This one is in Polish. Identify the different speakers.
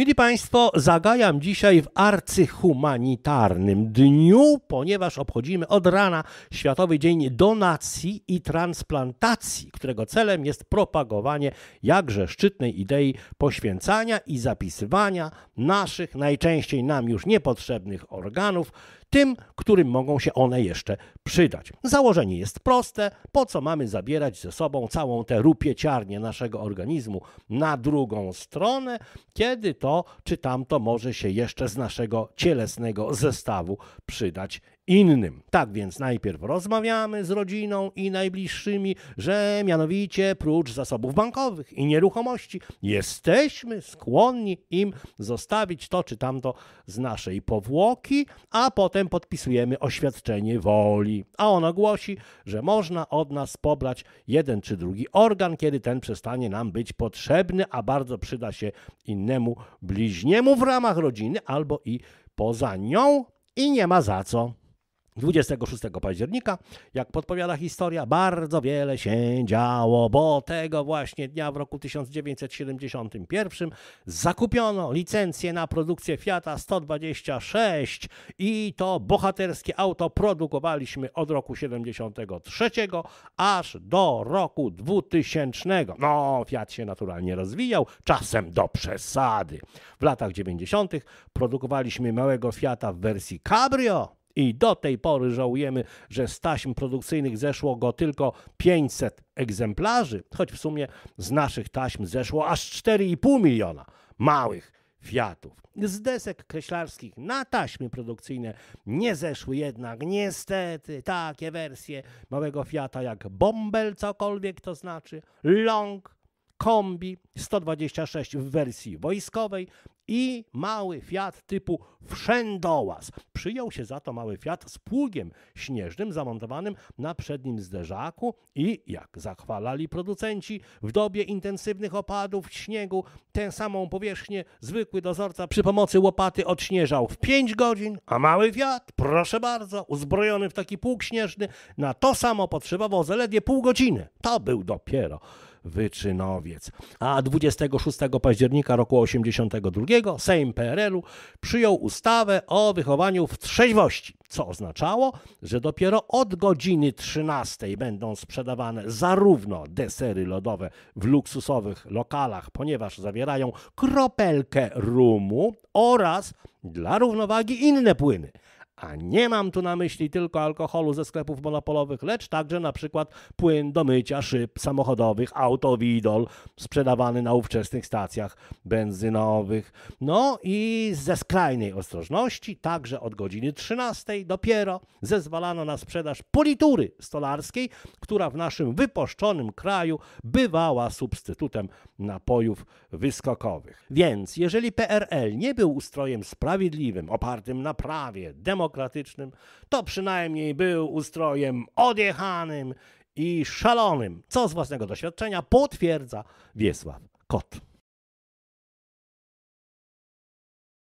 Speaker 1: Mili Państwo, zagajam dzisiaj w arcyhumanitarnym dniu, ponieważ obchodzimy od rana Światowy Dzień Donacji i Transplantacji, którego celem jest propagowanie jakże szczytnej idei poświęcania i zapisywania naszych, najczęściej nam już niepotrzebnych organów tym, którym mogą się one jeszcze przydać. Założenie jest proste, po co mamy zabierać ze sobą całą tę rupieciarnię naszego organizmu na drugą stronę, kiedy to czy tamto może się jeszcze z naszego cielesnego zestawu przydać innym. Tak więc najpierw rozmawiamy z rodziną i najbliższymi, że mianowicie prócz zasobów bankowych i nieruchomości jesteśmy skłonni im zostawić to czy tamto z naszej powłoki, a potem potem podpisujemy oświadczenie woli, a ono głosi, że można od nas pobrać jeden czy drugi organ, kiedy ten przestanie nam być potrzebny, a bardzo przyda się innemu bliźniemu w ramach rodziny albo i poza nią i nie ma za co. 26 października, jak podpowiada historia, bardzo wiele się działo, bo tego właśnie dnia w roku 1971 zakupiono licencję na produkcję Fiata 126 i to bohaterskie auto produkowaliśmy od roku 73 aż do roku 2000. No, Fiat się naturalnie rozwijał, czasem do przesady. W latach 90. produkowaliśmy małego Fiata w wersji Cabrio i do tej pory żałujemy, że z taśm produkcyjnych zeszło go tylko 500 egzemplarzy, choć w sumie z naszych taśm zeszło aż 4,5 miliona małych Fiatów. Z desek kreślarskich na taśmy produkcyjne nie zeszły jednak niestety takie wersje małego Fiata jak Bombel cokolwiek to znaczy, Long, kombi 126 w wersji wojskowej i mały Fiat typu Wszędołaz. Przyjął się za to mały Fiat z pługiem śnieżnym zamontowanym na przednim zderzaku i, jak zachwalali producenci, w dobie intensywnych opadów śniegu tę samą powierzchnię zwykły dozorca przy pomocy łopaty odśnieżał w 5 godzin, a mały Fiat, proszę bardzo, uzbrojony w taki pług śnieżny, na to samo potrzebował zaledwie pół godziny. To był dopiero Wyczynowiec. A 26 października roku 82 Sejm PRL-u przyjął ustawę o wychowaniu w trzeźwości, co oznaczało, że dopiero od godziny 13 będą sprzedawane zarówno desery lodowe w luksusowych lokalach, ponieważ zawierają kropelkę rumu oraz dla równowagi inne płyny a nie mam tu na myśli tylko alkoholu ze sklepów monopolowych, lecz także na przykład płyn do mycia szyb samochodowych, autowidol sprzedawany na ówczesnych stacjach benzynowych. No i ze skrajnej ostrożności, także od godziny 13 dopiero zezwalano na sprzedaż politury stolarskiej, która w naszym wypuszczonym kraju bywała substytutem napojów wyskokowych. Więc jeżeli PRL nie był ustrojem sprawiedliwym, opartym na prawie, demokracji, demokratycznym, to przynajmniej był ustrojem odjechanym i szalonym, co z własnego doświadczenia potwierdza Wiesław Kot.